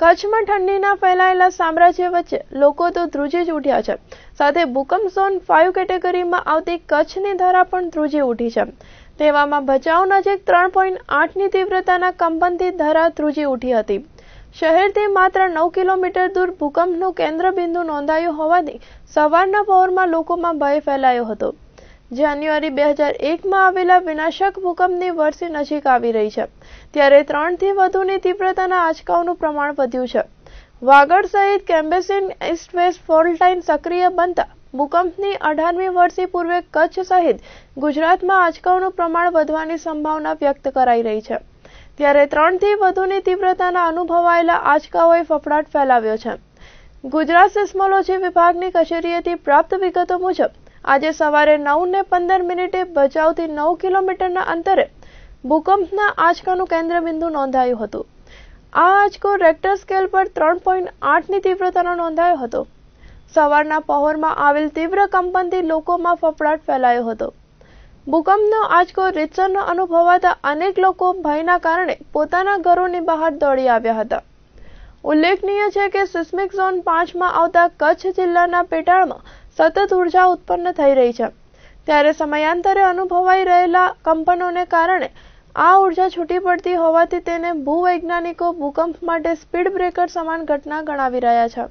કચ્છમાં ઠંડીના ફેલાયેલા સામ્રાજ્ય વચ્ચે લોકો તો ધ્રુજી જ ઉઠ્યા છે સાથે ભૂકંપ ઝોન ફાઇવ કેટેગરીમાં આવતી કચ્છની ધરા પણ ધ્રુજી ઉઠી છે તેવામાં ભચાઉ નજીક ત્રણ પોઈન્ટ આઠની તીવ્રતાના કંપનથી ધરા ધ્રુજી ઉઠી હતી શહેરથી માત્ર નવ કિલોમીટર દૂર ભૂકંપનું કેન્દ્રબિંદુ નોંધાયું હોવાથી સવારના પહોરમાં લોકોમાં ભય ફેલાયો હતો જાન્યુઆરી બે હજાર એકમાં આવેલા વિનાશક ભૂકંપની વર્ષે નજીક આવી રહી છે ત્યારે ત્રણથી વધુની તીવ્રતાના આંચકાઓનું પ્રમાણ વધ્યું છે વાગડ સહિત Cambay basin east west fault line સક્રિય બનતા ભૂકંપની અઢારમી વર્ષે પૂર્વે કચ્છ સહિત ગુજરાતમાં આંચકાઓનું પ્રમાણ વધવાની સંભાવના વ્યક્ત કરાઈ રહી છે ત્યારે ત્રણથી વધુની તીવ્રતાના અનુભવાયેલા આંચકાઓએ ફફડાટ ફેલાવ્યો છે ગુજરાત સિસ્મોલોજી વિભાગની કચેરીએથી પ્રાપ્ત વિગતો મુજબ આજે સવારે નવ ને પંદર મિનિટે ભચાઉથી નવ કિલોમીટરના અંતરે ભૂકંપના આંચકાનું બિંદુ નોંધાયું હતું આ આંચકો રેક્ટર સ્કેલ પર ત્રણ પોઈન્ટ આઠની તીવ્રતાનો નોંધાયો હતો સવારના પહોરમાં આવેલ તીવ્ર કંપનથી લોકોમાં ફફડાટ ફેલાયો હતો ભૂકંપનો આંચકો રીતસરનો અનુભવાતા અનેક લોકો ભયના કારણે પોતાના ઘરોની બહાર દોડી આવ્યા હતા ઉલ્લેખનીય છે કે સિસ્મિક ઝોન પાંચમાં આવતા કચ્છ જિલ્લાના પેટાળમાં સતત ઉર્જા ઉત્પન્ન થઈ રહી છે ત્યારે સમયાંતરે અનુભવાઈ રહેલા કંપનોને કારણે આ ઉર્જા છૂટી પડતી હોવાથી તેને ભૂવૈજ્ઞાનિકો ભૂકંપ માટે સ્પીડ બ્રેકર સમાન ઘટના ગણાવી રહ્યા છે